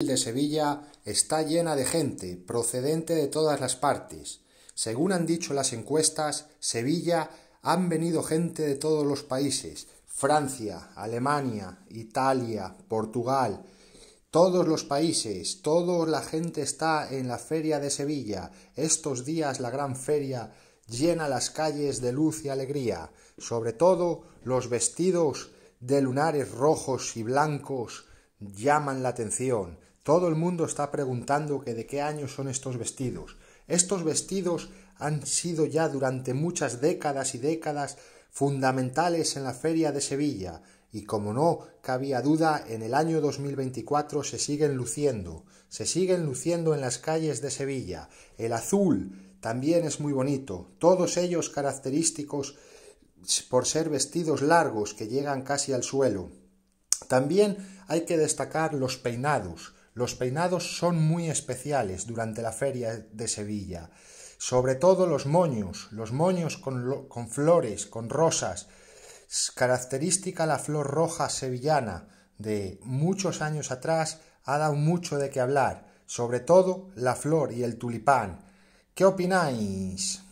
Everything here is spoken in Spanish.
de Sevilla está llena de gente procedente de todas las partes. Según han dicho las encuestas, Sevilla han venido gente de todos los países, Francia, Alemania, Italia, Portugal, todos los países, toda la gente está en la feria de Sevilla. Estos días la gran feria llena las calles de luz y alegría, sobre todo los vestidos de lunares rojos y blancos llaman la atención todo el mundo está preguntando que de qué año son estos vestidos. Estos vestidos han sido ya durante muchas décadas y décadas fundamentales en la Feria de Sevilla, y como no cabía duda, en el año 2024 se siguen luciendo, se siguen luciendo en las calles de Sevilla. El azul también es muy bonito, todos ellos característicos por ser vestidos largos que llegan casi al suelo. También hay que destacar los peinados. Los peinados son muy especiales durante la feria de Sevilla, sobre todo los moños, los moños con, flores, con rosas, característica la flor roja sevillana de muchos años atrás ha dado mucho de qué hablar, sobre todo la flor y el tulipán. ¿Qué opináis?